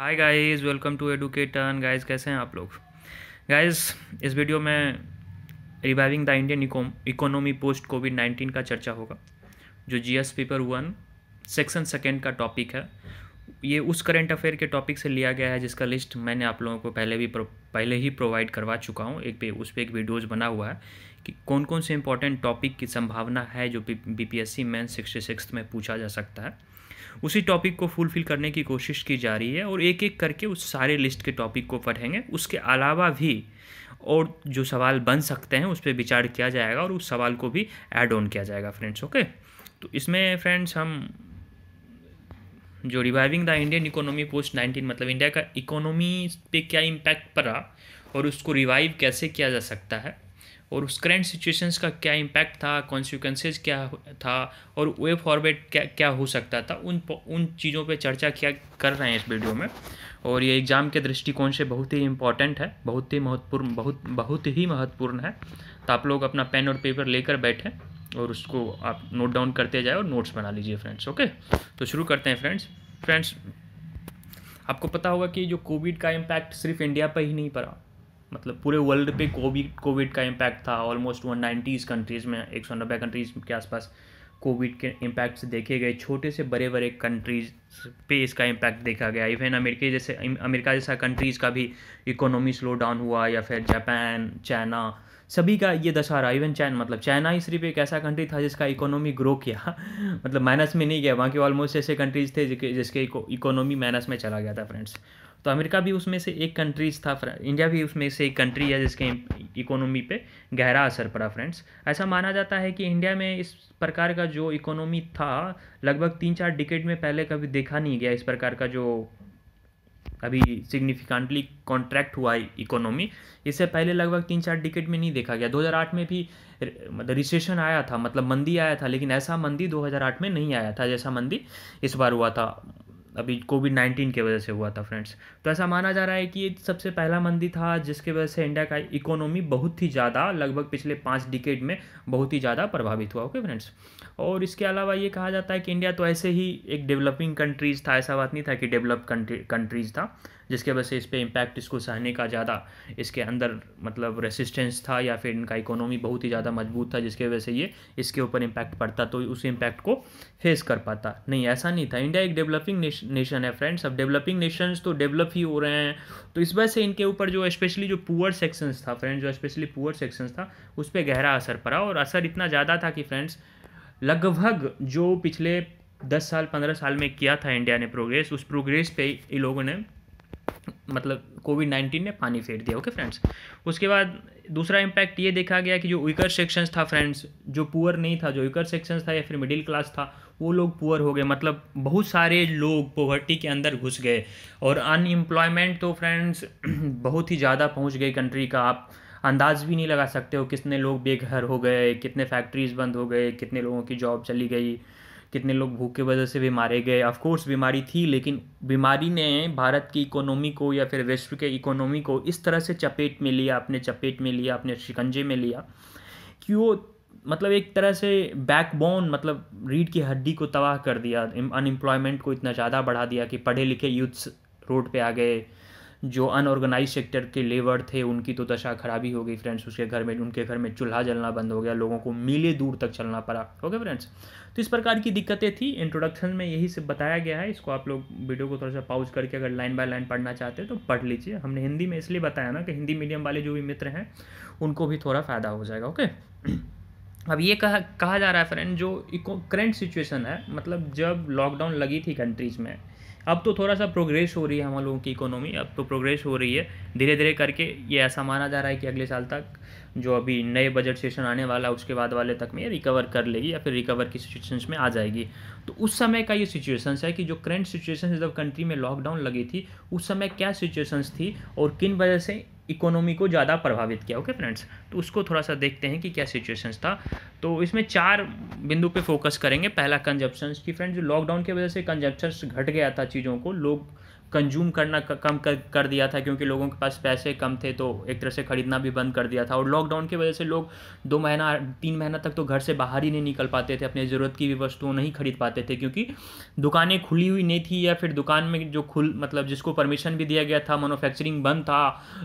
Hi guys welcome to Educate guys कैसे हैं आप लोग गाइस इस वीडियो में reviving the Indian economy post covid nineteen का चर्चा होगा जो GS paper one section second का टॉपिक है ये उस करंट अफेयर के टॉपिक से लिया गया है जिसका लिस्ट मैंने आप लोगों को पहले भी पहले ही प्रोवाइड करवा चुका हूँ एक पे उस पर एक वीडियोज़ बना हुआ है कि कौन कौन से इंपॉर्टेंट टॉपिक की संभावना है जो B P S C main sixty six में पूछा जा सकता है उसी टॉपिक को फुलफिल करने की कोशिश की जा रही है और एक एक करके उस सारे लिस्ट के टॉपिक को पढ़ेंगे उसके अलावा भी और जो सवाल बन सकते हैं उस पर विचार किया जाएगा और उस सवाल को भी ऐड ऑन किया जाएगा फ्रेंड्स ओके तो इसमें फ्रेंड्स हम जो reviving the Indian economy post nineteen मतलब इंडिया का इकोनॉमी पे क्या इम्पैक्ट पड़ा और उसको रिवाइव कैसे किया जा सकता है और उस करेंट सिचुएशंस का क्या इम्पैक्ट था कॉन्सिक्वेंसेज क्या था और वे फॉरवर्ड क्या क्या हो सकता था उन उन चीज़ों पे चर्चा किया कर रहे हैं इस वीडियो में और ये एग्ज़ाम के दृष्टिकोण से बहुत ही इम्पॉर्टेंट है बहुत ही महत्वपूर्ण बहुत बहुत ही महत्वपूर्ण है तो आप लोग अपना पेन और पेपर लेकर बैठें और उसको आप नोट डाउन करते जाए और नोट्स बना लीजिए फ्रेंड्स ओके तो शुरू करते हैं फ्रेंड्स फ्रेंड्स आपको पता होगा कि जो कोविड का इम्पैक्ट सिर्फ इंडिया पर ही नहीं पड़ा मतलब पूरे वर्ल्ड पे कोविड कोविड का इम्पैक्ट था ऑलमोस्ट वन नाइन्टीज़ कंट्रीज़ में एक सौ नब्बे कंट्रीज़ के आसपास कोविड के से देखे गए छोटे से बड़े बड़े कंट्रीज़ पे इसका इम्पैक्ट देखा गया इवन अमेरिके जैसे अमेरिका जैसा कंट्रीज़ का भी इकोनॉमी स्लो डाउन हुआ या फिर जापान चाइना सभी का ये दशा रहा इवन चाइना मतलब चाइना ही सिर्फ एक ऐसा कंट्री था जिसका इकोनॉमी ग्रो किया मतलब माइनस में नहीं गया के ऑलमोस्ट ऐसे कंट्रीज़ थे जिसके इकोनॉमी माइनस में चला गया था फ्रेंड्स तो अमेरिका भी उसमें से एक कंट्रीज था इंडिया भी उसमें से एक कंट्री है जिसके इकोनॉमी पे गहरा असर पड़ा फ्रेंड्स ऐसा माना जाता है कि इंडिया में इस प्रकार का जो इकोनॉमी था लगभग तीन चार डिकेट में पहले कभी देखा नहीं गया इस प्रकार का जो अभी सिग्निफिकेंटली कॉन्ट्रैक्ट हुआ इकोनॉमी इससे पहले लगभग तीन चार डिकेट में नहीं देखा गया 2008 में भी मतलब रिसेशन आया था मतलब मंदी आया था लेकिन ऐसा मंदी 2008 में नहीं आया था जैसा मंदी इस बार हुआ था अभी कोविड नाइन्टीन की वजह से हुआ था फ्रेंड्स तो ऐसा माना जा रहा है कि ये सबसे पहला मंदी था जिसके वजह से इंडिया का इकोनॉमी बहुत ही ज़्यादा लगभग पिछले पाँच डिकेड में बहुत ही ज़्यादा प्रभावित हुआ ओके फ्रेंड्स और इसके अलावा ये कहा जाता है कि इंडिया तो ऐसे ही एक डेवलपिंग कंट्रीज़ था ऐसा बात नहीं था कि डेवलप कंट्री कंट्रीज़ था जिसके वजह से इस पर इम्पैक्ट इसको सहने का ज़्यादा इसके अंदर मतलब रेसिस्टेंस था या फिर इनका इकोनॉमी बहुत ही ज़्यादा मजबूत था जिसके वजह से ये इसके ऊपर इम्पैक्ट पड़ता तो उस इम्पैक्ट को फेस कर पाता नहीं ऐसा नहीं था इंडिया एक डेवलपिंग नेशन है फ्रेंड्स अब डेवलपिंग नेशंस तो डेवलप ही हो रहे हैं तो इस वजह से इनके ऊपर जो स्पेशली जो पुअर सेक्शंस था फ्रेंड्स जो स्पेशली पुअर सेक्शंस था उस पर गहरा असर पड़ा और असर इतना ज़्यादा था कि फ्रेंड्स लगभग जो पिछले दस साल पंद्रह साल में किया था इंडिया ने प्रोग्रेस उस प्रोग्रेस पे इन लोगों ने मतलब कोविड नाइन्टीन ने पानी फेर दिया ओके फ्रेंड्स उसके बाद दूसरा इम्पैक्ट ये देखा गया कि जो वीकर सेक्शंस था फ्रेंड्स जो पुअर नहीं था जो वीकर सेक्शंस था या फिर मिडिल क्लास था वो लोग पुअर हो गए मतलब बहुत सारे लोग पोवर्टी के अंदर घुस गए और अनएम्प्लॉयमेंट तो फ्रेंड्स बहुत ही ज़्यादा पहुँच गई कंट्री का आप अंदाज भी नहीं लगा सकते हो कितने लोग बेघर हो गए कितने फैक्ट्रीज़ बंद हो गए कितने लोगों की जॉब चली गई कितने लोग भूख की वजह से भी मारे गए ऑफकोर्स बीमारी थी लेकिन बीमारी ने भारत की इकोनॉमी को या फिर विश्व के इकोनॉमी को इस तरह से चपेट में लिया अपने चपेट में लिया अपने शिकंजे में लिया कि वो मतलब एक तरह से बैकबोन मतलब रीढ़ की हड्डी को तबाह कर दिया अनएम्प्लॉयमेंट को इतना ज़्यादा बढ़ा दिया कि पढ़े लिखे यूथ्स रोड पे आ गए जो अनऑर्गेनाइज सेक्टर के लेबर थे उनकी तो दशा खराबी हो गई फ्रेंड्स उसके घर में उनके घर में चूल्हा जलना बंद हो गया लोगों को मीले दूर तक चलना पड़ा ओके फ्रेंड्स तो इस प्रकार की दिक्कतें थी इंट्रोडक्शन में यही सब बताया गया है इसको आप लोग वीडियो को थोड़ा सा पाउज करके अगर लाइन बाय लाइन पढ़ना चाहते हैं तो पढ़ लीजिए हमने हिंदी में इसलिए बताया ना कि हिंदी मीडियम वाले जो भी मित्र हैं उनको भी थोड़ा फ़ायदा हो जाएगा ओके अब ये कहा कहा जा रहा है फ्रेंड जो इको करेंट सिचुएशन है मतलब जब लॉकडाउन लगी थी कंट्रीज़ में अब तो थोड़ा सा प्रोग्रेस हो रही है हम लोगों की इकोनॉमी अब तो प्रोग्रेस हो रही है धीरे धीरे करके ये ऐसा माना जा रहा है कि अगले साल तक जो अभी नए बजट सेशन आने वाला है उसके बाद वाले तक में ये रिकवर कर लेगी या फिर रिकवर की सिचुएशंस में आ जाएगी तो उस समय का ये सिचुएशंस है कि जो करंट सिचुएशन जब कंट्री में लॉकडाउन लगी थी उस समय क्या सिचुएशंस थी और किन वजह से इकोनॉमी को ज़्यादा प्रभावित किया ओके फ्रेंड्स तो उसको थोड़ा सा देखते हैं कि क्या सिचुएशंस था तो इसमें चार बिंदु पे फोकस करेंगे पहला कंजप्शन की फ्रेंड्स जो लॉकडाउन की वजह से कंजप्शन घट गया था चीज़ों को लोग कंज्यूम करना कम कर, कर दिया था क्योंकि लोगों के पास पैसे कम थे तो एक तरह से ख़रीदना भी बंद कर दिया था और लॉकडाउन की वजह से लोग दो महीना तीन महीना तक तो घर से बाहर ही नहीं निकल पाते थे अपनी ज़रूरत की भी वस्तुओं नहीं खरीद पाते थे क्योंकि दुकानें खुली हुई नहीं थी या फिर दुकान में जो खुल मतलब जिसको परमिशन भी दिया गया था मैनुफैक्चरिंग बंद था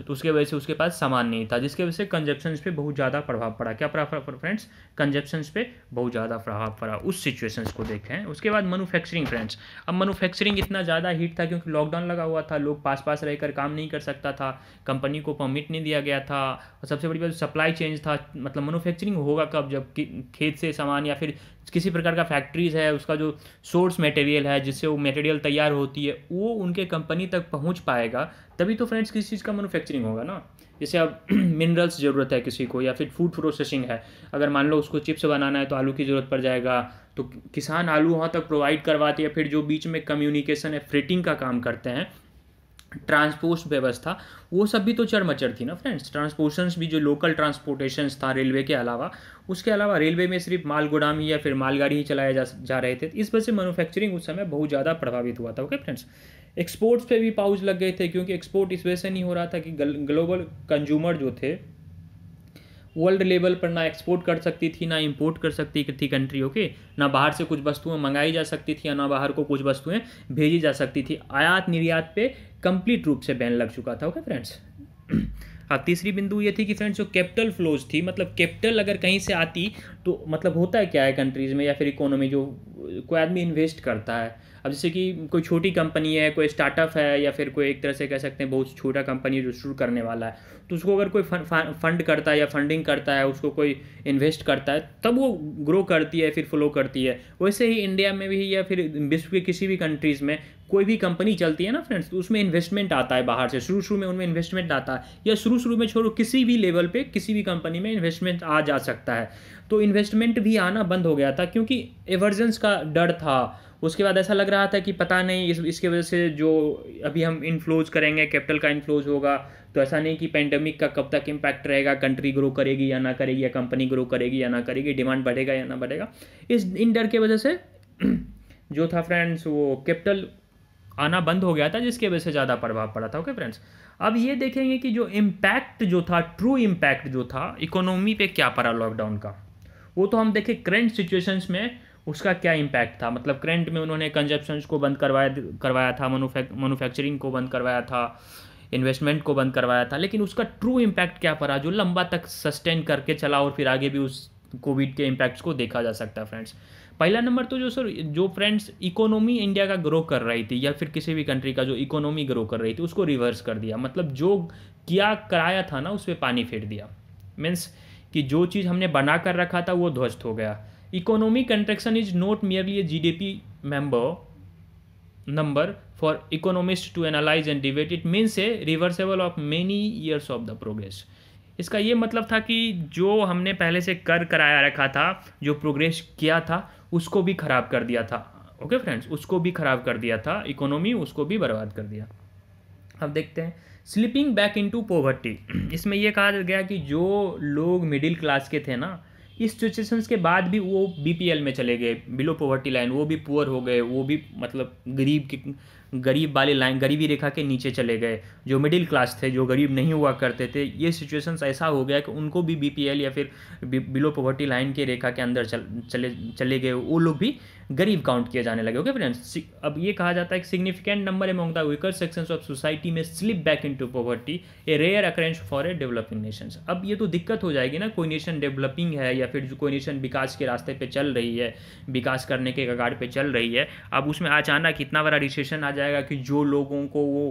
तो उसके वजह से उसके पास सामान नहीं था जिसकी वजह से कंजप्शन पर बहुत ज़्यादा प्रभाव पड़ा क्या प्रभाव फ्रेंड्स कंजप्शन पर बहुत ज़्यादा प्रभाव पड़ा उस सिचुएशन को देखें उसके बाद मैनुफैक्चरिंग फ्रेंड्स अब मैनुफैक्चरिंग इतना ज़्यादा हीट था क्योंकि लॉकडाउन लॉकडाउन लगा हुआ था लोग पास पास रहकर काम नहीं कर सकता था कंपनी को परमिट नहीं दिया गया था और सबसे बड़ी बात सप्लाई चेंज था मतलब मैनुफैक्चरिंग होगा कब जब खेत से सामान या फिर किसी प्रकार का फैक्ट्रीज है उसका जो सोर्स मटेरियल है जिससे वो मटेरियल तैयार होती है वो उनके कंपनी तक पहुंच पाएगा तभी तो फ्रेंड्स किसी चीज़ का मैनुफैक्चरिंग होगा ना जैसे अब मिनरल्स ज़रूरत है किसी को या फिर फूड प्रोसेसिंग है अगर मान लो उसको चिप्स बनाना है तो आलू की ज़रूरत पड़ जाएगा तो किसान आलू वहाँ तक प्रोवाइड करवाते हैं फिर जो बीच में कम्युनिकेशन है फ्रेटिंग का काम करते हैं ट्रांसपोर्ट व्यवस्था वो सब भी तो चरमचर थी ना फ्रेंड्स ट्रांसपोर्शंस भी जो लोकल ट्रांसपोर्टेशन था रेलवे के अलावा उसके अलावा रेलवे में सिर्फ माल गोदाम ही या फिर मालगाड़ी ही चलाए जा जा रहे थे इस वजह से मैनुफैक्चरिंग उस समय बहुत ज़्यादा प्रभावित हुआ था ओके फ्रेंड्स एक्सपोर्ट्स पे भी पाउच लग गए थे क्योंकि एक्सपोर्ट इस वजह से नहीं हो रहा था कि ग्लोबल कंज्यूमर जो थे वर्ल्ड लेवल पर ना एक्सपोर्ट कर सकती थी ना इंपोर्ट कर सकती थी कंट्री ओके ना बाहर से कुछ वस्तुएं मंगाई जा सकती थी ना बाहर को कुछ वस्तुएं भेजी जा सकती थी आयात निर्यात पे कंप्लीट रूप से बैन लग चुका था ओके फ्रेंड्स अब तीसरी बिंदु ये थी कि फ्रेंड्स जो कैपिटल फ्लोज थी मतलब कैपिटल अगर कहीं से आती तो मतलब होता है क्या है कंट्रीज़ में या फिर इकोनॉमी जो कोई आदमी इन्वेस्ट करता है अब जैसे कि कोई छोटी कंपनी है कोई स्टार्टअप है या फिर कोई एक तरह से कह सकते हैं बहुत छोटा कंपनी जो शुरू करने वाला है तो उसको अगर कोई फंड करता है या फंडिंग करता है उसको कोई इन्वेस्ट करता है तब वो ग्रो करती है फिर फ्लो करती है वैसे ही इंडिया में भी या फिर विश्व के किसी भी कंट्रीज़ में कोई भी कंपनी चलती है ना फ्रेंड्स तो उसमें इन्वेस्टमेंट आता है बाहर से शुरू शुरू में उनमें इन्वेस्टमेंट आता है या शुरू शुरू में छोड़ो किसी भी लेवल पे किसी भी कंपनी में इन्वेस्टमेंट आ जा सकता है तो इन्वेस्टमेंट भी आना बंद हो गया था क्योंकि एवर्जेंस का डर था उसके बाद ऐसा लग रहा था कि पता नहीं इस इसके वजह से जो अभी हम इन्फ्लोज करेंगे कैपिटल का इन्फ्लोज होगा तो ऐसा नहीं कि पैंडमिक का कब तक इम्पैक्ट रहेगा कंट्री ग्रो करेगी या ना करेगी या कंपनी ग्रो करेगी या ना करेगी डिमांड बढ़ेगा या ना बढ़ेगा इस इन डर की वजह से जो था फ्रेंड्स वो कैपिटल आना बंद हो गया था जिसकी वजह से ज़्यादा प्रभाव पड़ा था ओके फ्रेंड्स अब ये देखेंगे कि जो इम्पैक्ट जो था ट्रू इम्पैक्ट जो था इकोनॉमी पे क्या पड़ा लॉकडाउन का वो तो हम देखें करेंट सिचुएशंस में उसका क्या इम्पैक्ट था मतलब करेंट में उन्होंने कंजप्शन को बंद करवाया करवाया था मैनुफैक्चरिंग को बंद करवाया था इन्वेस्टमेंट को बंद करवाया था लेकिन उसका ट्रू इम्पैक्ट क्या पड़ा जो लंबा तक सस्टेन करके चला और फिर आगे भी उस कोविड के इम्पैक्ट्स को देखा जा सकता है फ्रेंड्स पहला नंबर तो जो सर जो फ्रेंड्स इकोनॉमी इंडिया का ग्रो कर रही थी या फिर किसी भी कंट्री का जो इकोनॉमी ग्रो कर रही थी उसको रिवर्स कर दिया मतलब जो किया कराया था ना उस पर पानी फेर दिया मीन्स कि जो चीज़ हमने बना कर रखा था वो ध्वस्त हो गया economy contraction is not merely a G D P member number for economist to analyse and debate it means a reversible of many years of the progress इसका ये मतलब था कि जो हमने पहले से कर कराया रखा था जो प्रोग्रेस किया था उसको भी ख़राब कर दिया था ओके फ्रेंड्स उसको भी ख़राब कर दिया था इकोनॉमी उसको भी बर्बाद कर दिया अब देखते हैं स्लिपिंग बैक इनटू पॉवर्टी इसमें यह कहा गया कि जो लोग मिडिल क्लास के थे ना इस सिचुएशन के बाद भी वो बीपीएल में चले गए बिलो पॉवर्टी लाइन वो भी पुअर हो गए वो भी मतलब गरीब के गरीब वाले लाइन गरीबी रेखा के नीचे चले गए जो मिडिल क्लास थे जो गरीब नहीं हुआ करते थे ये सिचुएशंस ऐसा हो गया कि उनको भी बी या फिर बिलो पॉवर्टी लाइन के रेखा के अंदर चल, चले चले गए वो लोग भी गरीब काउंट किए जाने लगे ओके फ्रेंड्स अब ये कहा जाता है कि significant number among the weaker sections of society में slip back into poverty a rare occurrence for a developing nations अब ये तो दिक्कत हो जाएगी ना कोई नेशन डेवलपिंग है या फिर कोई नेशन विकास के रास्ते पर चल रही है विकास करने के कगार पर चल रही है अब उसमें अचानक इतना बड़ा रिसेशन आ जाए जाएगा कि जो लोगों को वो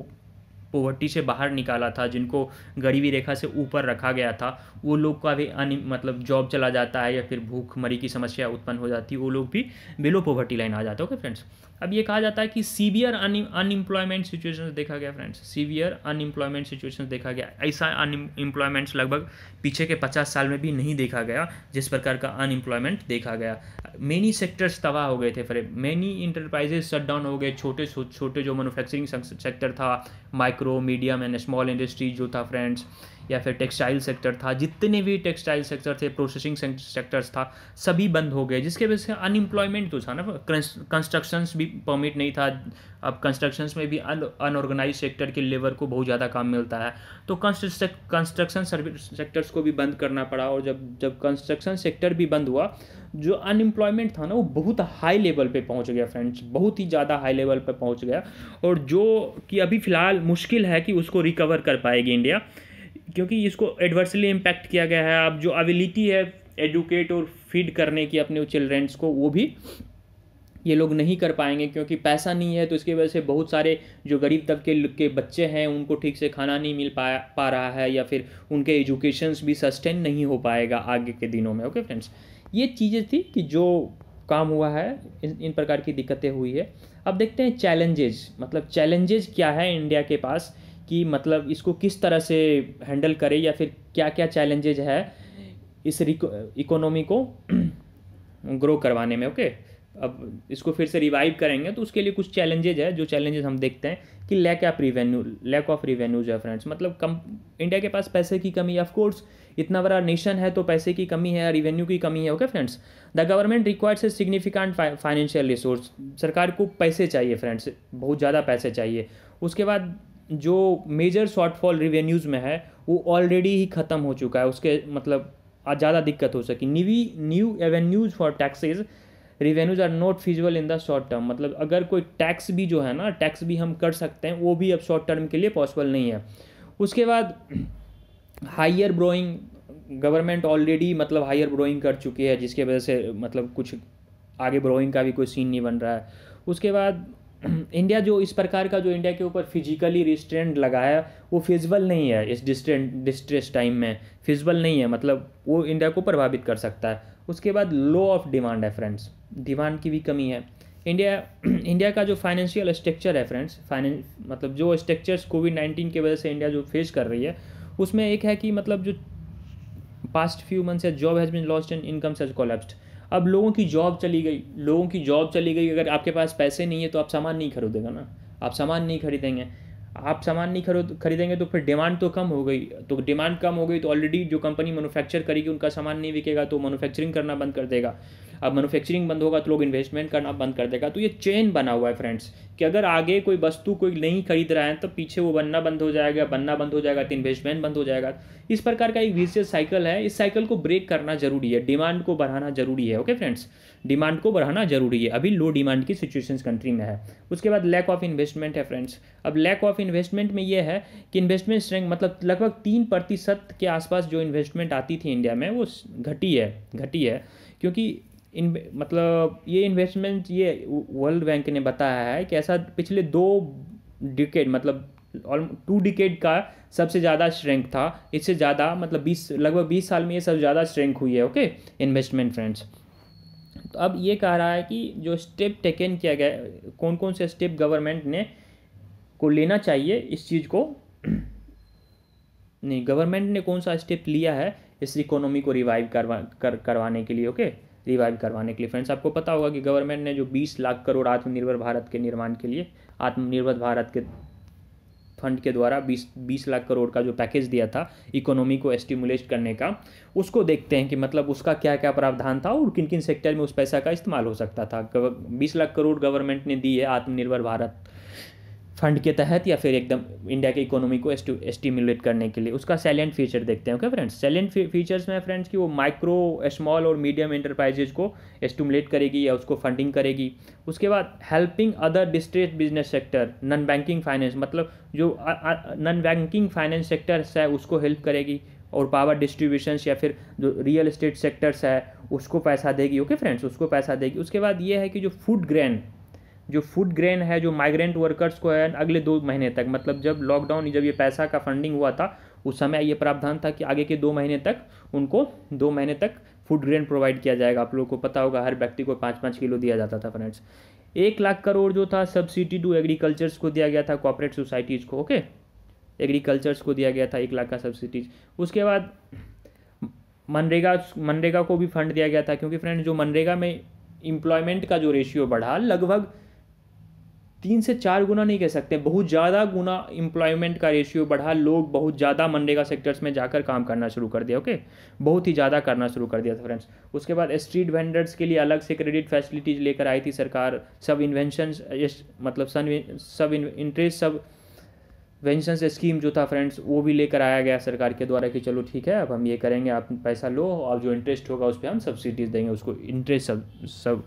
पोवर्टी से बाहर निकाला था जिनको गरीबी रेखा से ऊपर रखा गया था वो लोग का भी अन मतलब जॉब चला जाता है या फिर भूखमरी की समस्या उत्पन्न हो जाती है वो लोग भी बिलो पोवर्टी लाइन आ जाते हैं ओके फ्रेंड्स अब ये कहा जाता है कि सीवियर अनएम्प्लॉयमेंट सिचुएशन देखा गया फ्रेंड्स सीवियर अनएम्प्लॉयमेंट सिचुएशन देखा गया ऐसा अनएम्प्लॉयमेंट लगभग पीछे के पचास साल में भी नहीं देखा गया जिस प्रकार का अनएम्प्लॉयमेंट देखा गया मेनी सेक्टर्स तबाह हो गए थे फिर मेनी इंटरप्राइजेज शट डाउन हो गए छोटे छोटे जो मैनुफैक्चरिंग सेक्टर था micro medium and small industry जो था फ्रेंड्स या फिर टेक्सटाइल सेक्टर था जितने भी टेक्सटाइल सेक्टर थे प्रोसेसिंग सेक्टर्स था सभी बंद हो गए जिसके वजह से अनएम्प्लॉयमेंट तो था ना कंस्ट्रक्शंस भी परमिट नहीं था अब कंस्ट्रक्शंस में भी अनऑर्गेनाइज सेक्टर के लेबर को बहुत ज़्यादा काम मिलता है तो कंस्ट्रक्शन सर्विस सेक्टर्स को भी बंद करना पड़ा और जब जब कंस्ट्रक्शन सेक्टर भी बंद हुआ जो अनएम्प्लॉयमेंट था ना वो बहुत हाई लेवल पे पहुंच गया फ्रेंड्स बहुत ही ज़्यादा हाई लेवल पे पहुंच गया और जो कि अभी फ़िलहाल मुश्किल है कि उसको रिकवर कर पाएगी इंडिया क्योंकि इसको एडवर्सली इम्पैक्ट किया गया है अब जो अवेलिटी है एडुकेट और फीड करने की अपने चिल्ड्रेंस को वो भी ये लोग नहीं कर पाएंगे क्योंकि पैसा नहीं है तो इसकी वजह से बहुत सारे जो गरीब तबके के बच्चे हैं उनको ठीक से खाना नहीं मिल पा पा रहा है या फिर उनके एजुकेशंस भी सस्टेन नहीं हो पाएगा आगे के दिनों में ओके फ्रेंड्स ये चीज़ें थी कि जो काम हुआ है इन इन प्रकार की दिक्कतें हुई है अब देखते हैं चैलेंजेज मतलब चैलेंजेज क्या है इंडिया के पास कि मतलब इसको किस तरह से हैंडल करें या फिर क्या क्या चैलेंजेज है इस इकोनॉमी को ग्रो करवाने में ओके अब इसको फिर से रिवाइव करेंगे तो उसके लिए कुछ चैलेंजेज है जो चैलेंजेस हम देखते हैं कि lack of revenue lack of revenues है फ्रेंड्स मतलब कम इंडिया के पास पैसे की कमी ऑफ ऑफकोर्स इतना बड़ा नेशन है तो पैसे की कमी है रिवेन्यू की कमी है okay friends the government requires a significant financial resource सरकार को पैसे चाहिए फ्रेंड्स बहुत ज़्यादा पैसे चाहिए उसके बाद जो मेजर शॉर्टफॉल रिवेन्यूज़ में है वो ऑलरेडी ही ख़त्म हो चुका है उसके मतलब ज़्यादा दिक्कत हो सकी new new avenues for taxes revenues are not feasible in the short term मतलब अगर कोई टैक्स भी जो है ना टैक्स भी हम कर सकते हैं वो भी अब शॉर्ट टर्म के लिए पॉसिबल नहीं है उसके बाद हाइयर ब्रोइंग गवर्नमेंट ऑलरेडी मतलब हाइयर ब्रोइंग कर चुकी है जिसके वजह से मतलब कुछ आगे ब्रोइंग का भी कोई सीन नहीं बन रहा है उसके बाद इंडिया जो इस प्रकार का जो इंडिया के ऊपर फिजिकली रिस्ट्रेंट है वो फिजबल नहीं है इस डिस्ट्रेंट डिस्ट्रेस टाइम में फिजबल नहीं है मतलब वो इंडिया को प्रभावित कर सकता है उसके बाद लो ऑफ डिमांड है फ्रेंड्स डिमांड की भी कमी है इंडिया इंडिया का जो फाइनेंशियल स्ट्रक्चर है फ्रेंड्स फाइनें मतलब जो स्ट्रक्चर्स कोविड नाइन्टीन की वजह से इंडिया जो फेस कर रही है उसमें एक है कि मतलब जो पास्ट फ्यू मंथ्स है job has been lost and incomes has collapsed अब लोगों की जॉब चली गई लोगों की जॉब चली गई अगर आपके पास पैसे नहीं है तो आप सामान नहीं खरीदेगा ना आप सामान नहीं खरीदेंगे आप सामान नहीं खरीद खरीदेंगे तो फिर डिमांड तो कम हो गई तो डिमांड कम हो गई तो ऑलरेडी जो कंपनी मैनुफैक्चर करेगी उनका सामान नहीं बिकेगा तो मैनुफैक्चरिंग करना बंद कर देगा अब मैनुफैक्चरिंग बंद होगा तो लोग इन्वेस्टमेंट करना बंद कर देगा तो ये चेन बना हुआ है फ्रेंड्स कि अगर आगे कोई वस्तु कोई नहीं खरीद रहा है तो पीछे वो बनना बंद हो जाएगा बनना बंद हो जाएगा तो इन्वेस्टमेंट बंद हो जाएगा इस प्रकार का एक विशेष साइकिल है इस साइकिल को ब्रेक करना जरूरी है डिमांड को बढ़ाना जरूरी है ओके फ्रेंड्स डिमांड को बढ़ाना जरूरी है अभी लो डिमांड की सिचुएशन कंट्री में है उसके बाद लैक ऑफ इन्वेस्टमेंट है फ्रेंड्स अब लैक ऑफ इन्वेस्टमेंट में यह है कि इन्वेस्टमेंट स्ट्रेंथ मतलब लगभग तीन प्रतिशत के आसपास जो इन्वेस्टमेंट आती थी इंडिया में वो घटी है घटी है क्योंकि इन मतलब ये इन्वेस्टमेंट ये वर्ल्ड बैंक ने बताया है कि ऐसा पिछले दो डिकेड मतलब टू डिकेड का सबसे ज़्यादा स्ट्रेंथ था इससे ज़्यादा मतलब बीस लगभग बीस साल में ये सबसे ज़्यादा स्ट्रेंथ हुई है ओके इन्वेस्टमेंट फ्रेंड्स तो अब ये कह रहा है कि जो स्टेप टेकन किया गया कौन कौन से स्टेप गवर्नमेंट ने को लेना चाहिए इस चीज़ को नहीं गवर्नमेंट ने कौन सा स्टेप लिया है इस इकोनॉमी को रिवाइव करवा कर करवाने के लिए ओके okay? रिवाइव करवाने के लिए फ्रेंड्स आपको पता होगा कि गवर्नमेंट ने जो बीस लाख करोड़ आत्मनिर्भर भारत के निर्माण के लिए आत्मनिर्भर भारत के फंड के द्वारा 20 20 लाख करोड़ का जो पैकेज दिया था इकोनॉमी को स्टिमुलेट करने का उसको देखते हैं कि मतलब उसका क्या क्या प्रावधान था और किन किन सेक्टर में उस पैसा का इस्तेमाल हो सकता था 20 लाख करोड़ गवर्नमेंट ने दी है आत्मनिर्भर भारत फंड के तहत या फिर एकदम इंडिया के इकोनॉमी को एस्टिमुलेट करने के लिए उसका सैलेंट फीचर देखते हैं ओके फ्रेंड्स सैलेंट फीचर्स में फ्रेंड्स कि वो माइक्रो स्मॉल और मीडियम एंटरप्राइजेज को एस्टिमुलेट करेगी या उसको फंडिंग करेगी उसके बाद helping other distress business sector non banking finance मतलब जो नॉन बैंकिंग फाइनेंस सेक्टर्स है उसको हेल्प करेगी और पावर डिस्ट्रीब्यूशन या फिर जो रियल इस्टेट सेक्टर्स है उसको पैसा देगी ओके okay, फ्रेंड्स उसको पैसा देगी उसके बाद ये है कि जो फूड ग्रैंड जो फूड ग्रेन है जो माइग्रेंट वर्कर्स को है अगले दो महीने तक मतलब जब लॉकडाउन जब ये पैसा का फंडिंग हुआ था उस समय ये प्रावधान था कि आगे के दो महीने तक उनको दो महीने तक फूड ग्रेन प्रोवाइड किया जाएगा आप लोगों को पता होगा हर व्यक्ति को पाँच पाँच किलो दिया जाता था फ्रेंड्स एक लाख करोड़ जो था सब्सिडी टू एग्रीकल्चर्स को दिया गया था कॉपरेट सोसाइटीज़ को ओके एग्रीकल्चर्स को दिया गया था एक लाख का सब्सिडीज उसके बाद मनरेगा मनरेगा को भी फंड दिया गया था क्योंकि फ्रेंड्स जो मनरेगा में इम्प्लॉयमेंट का जो रेशियो बढ़ा लगभग तीन से चार गुना नहीं कह सकते बहुत ज़्यादा गुना इंप्लॉयमेंट का रेशियो बढ़ा लोग बहुत ज़्यादा मनरेगा सेक्टर्स में जाकर काम करना शुरू कर दिया ओके बहुत ही ज़्यादा करना शुरू कर दिया था फ्रेंड्स उसके बाद स्ट्रीट वेंडर्स के लिए अलग से क्रेडिट फैसिलिटीज लेकर आई थी सरकार सब इन्वेंशन मतलब सन सब इंटरेस्ट सब पेंशन स्कीम जो था फ्रेंड्स वो भी लेकर आया गया सरकार के द्वारा कि चलो ठीक है अब हम ये करेंगे आप पैसा लो और जो इंटरेस्ट होगा उस पर हम सब्सिडीज़ देंगे उसको इंटरेस्ट सब सब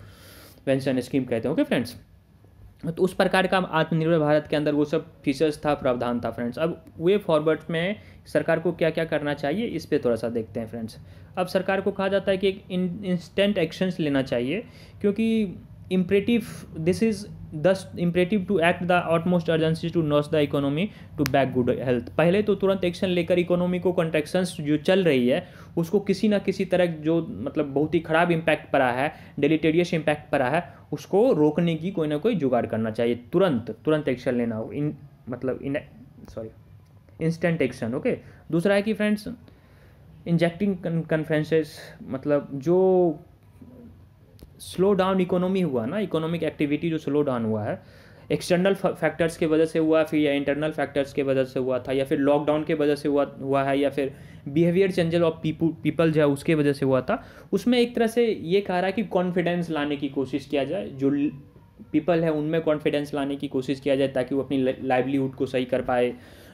पेंशन स्कीम कहते हैं ओके फ्रेंड्स तो उस प्रकार का आत्मनिर्भर भारत के अंदर वो सब फीचर्स था प्रावधान था फ्रेंड्स अब वे फॉरवर्ड में सरकार को क्या क्या करना चाहिए इस पर थोड़ा सा देखते हैं फ्रेंड्स अब सरकार को कहा जाता है कि एक इंस्टेंट एक्शंस लेना चाहिए क्योंकि imperative this is thus imperative to act the outmost urgency to nurse the economy to back good health पहले तो तुरंत एक्शन लेकर इकोनॉमी को कंट्रैक्शंस जो चल रही है उसको किसी ना किसी तरह जो मतलब बहुत ही खराब इम्पैक्ट पड़ा है डेलीटेरियस इम्पैक्ट पड़ा है उसको रोकने की कोई ना कोई जुगाड़ करना चाहिए तुरंत तुरंत एक्शन लेना हो इन मतलब in sorry instant action okay दूसरा है कि फ्रेंड्स इंजेक्टिंग कन्फ्रेंसेस मतलब जो स्लो डाउन इकोनॉमी हुआ ना इकोनॉमिक एक्टिविटी जो स्लो डाउन हुआ है एक्सटर्नल फैक्टर्स के वजह से हुआ फिर या इंटरनल फैक्टर्स के वजह से हुआ था या फिर लॉकडाउन के वजह से हुआ हुआ है या फिर बिहेवियर चेंजेस ऑफ पीपल जो है उसके वजह से हुआ था उसमें एक तरह से ये कह रहा है कि कॉन्फिडेंस लाने की कोशिश किया जाए जो पीपल है उनमें कॉन्फिडेंस लाने की कोशिश किया जाए ताकि वो अपनी लाइवलीहुड को सही कर पाए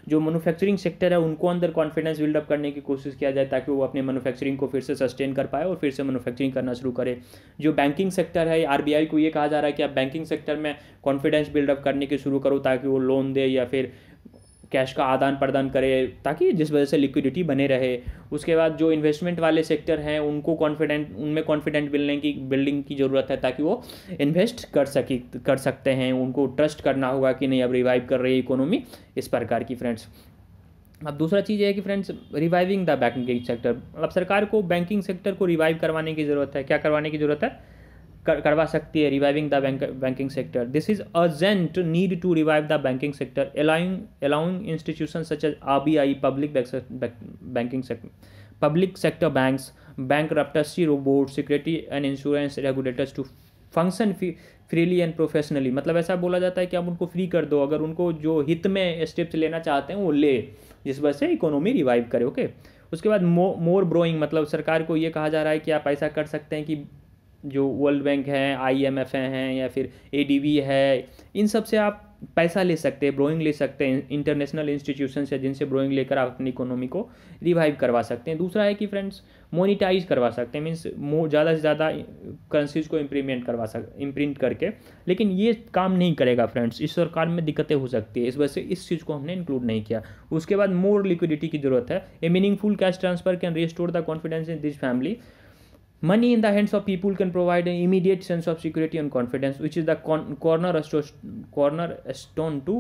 जो मैनुफैक्चरिंग सेक्टर है उनको अंदर कॉन्फिडेंस बिल्डअप करने की कोशिश किया जाए ताकि वो अपने मैनुफैक्चरिंग को फिर से सस्टेन कर पाए और फिर से मैनुफैक्चरिंग करना शुरू करे जो बैंकिंग सेक्टर है आर को ये कहा जा रहा है कि आप बैंकिंग सेक्टर में कॉन्फिडेंस बिल्डअप करने की शुरू करो ताकि वो लोन दे या फिर कैश का आदान प्रदान करे ताकि जिस वजह से लिक्विडिटी बने रहे उसके बाद जो इन्वेस्टमेंट वाले सेक्टर हैं उनको कॉन्फिडेंट उनमें कॉन्फिडेंट बिल्डिंग की बिल्डिंग की ज़रूरत है ताकि वो इन्वेस्ट कर सकी कर सकते हैं उनको ट्रस्ट करना होगा कि नहीं अब रिवाइव कर रही है इकोनॉमी इस प्रकार की फ्रेंड्स अब दूसरा चीज़ यह है कि friends reviving the banking sector मतलब सरकार को बैंकिंग सेक्टर को रिवाइव करवाने की ज़रूरत है क्या करवाने की ज़रूरत है कर, करवा सकती है reviving the banking sector this is urgent need to revive the banking sector along along institution such as R B I public banking public sector banks bankruptcy robot security and insurance regulators to function freely and professionally मतलब ऐसा बोला जाता है कि आप उनको free कर दो अगर उनको जो हित में स्टेप्स लेना चाहते हैं वो ले जिस वजह से इकोनॉमी रिवाइव करे ओके okay? उसके बाद मोर ब्रोइंग मतलब सरकार को ये कहा जा रहा है कि आप ऐसा कर सकते हैं कि जो वर्ल्ड बैंक हैं आई एम एफ हैं या फिर ए डी बी है इन सब से आप पैसा ले सकते हैं ब्रोइंग ले सकते हैं इंटरनेशनल इंस्टीट्यूशन है जिनसे ब्रोइंग लेकर आप अपनी इकोनॉमी को रिवाइव करवा सकते हैं दूसरा है कि फ्रेंड्स मोनिटाइज करवा सकते हैं मीन्स ज़्यादा से ज़्यादा करेंसीज को इम्प्रीमेंट करवा सक इम्प्रिंट करके लेकिन ये काम नहीं करेगा फ्रेंड्स इस सरकार में दिक्कतें हो सकती है इस वजह से इस चीज़ को हमने इंक्लूड नहीं किया उसके बाद मोर लिक्विडिटी की जरूरत है a meaningful cash transfer can restore the confidence in this family Money in the hands of people can provide an immediate sense of security and confidence, which is the con- cornerstone to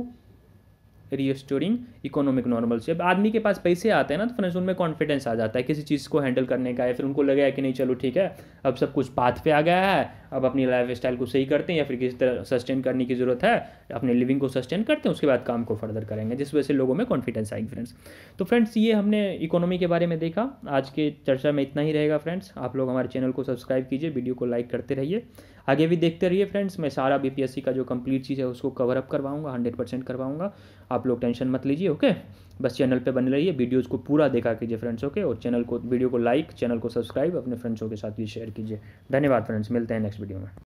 restoring economic normal जब आदमी के पास पैसे आते हैं ना तो friends उनमें confidence आ जाता है किसी चीज़ को हैंडल करने का या फिर उनको लगे कि नहीं चलो ठीक है अब सब कुछ पाथ पे आ गया है अब अपनी लाइफ स्टाइल को सही करते हैं या फिर किसी तरह सस्टेन करने की ज़रूरत है अपने लिविंग को सस्टेन करते हैं उसके बाद काम को फर्दर करेंगे जिस वजह से लोगों में कॉन्फिडेंस आएगी फ्रेंड्स तो फ्रेंड्स ये हमने इकोनॉमी के बारे में देखा आज के चर्चा में इतना ही रहेगा फ्रेंड्स आप लोग हमारे चैनल को सब्सक्राइब कीजिए वीडियो को लाइक करते रहिए आगे भी देखते रहिए फ्रेंड्स मैं सारा बी का जो कंप्लीट चीज़ है उसको कवर अप करवाऊँगा हंड्रेड परसेंट करवाऊँगा आप लोग टेंशन मत लीजिए ओके बस चैनल पे बने रहिए वीडियोज़ को पूरा देखा कीजिए फ्रेंड्स ओके और चैनल को वीडियो को लाइक चैनल को सब्सक्राइब अपने फ्रेंड्सों के साथ भी शेयर कीजिए धन्यवाद फ्रेंड्स मिलते हैं नेक्स्ट वीडियो में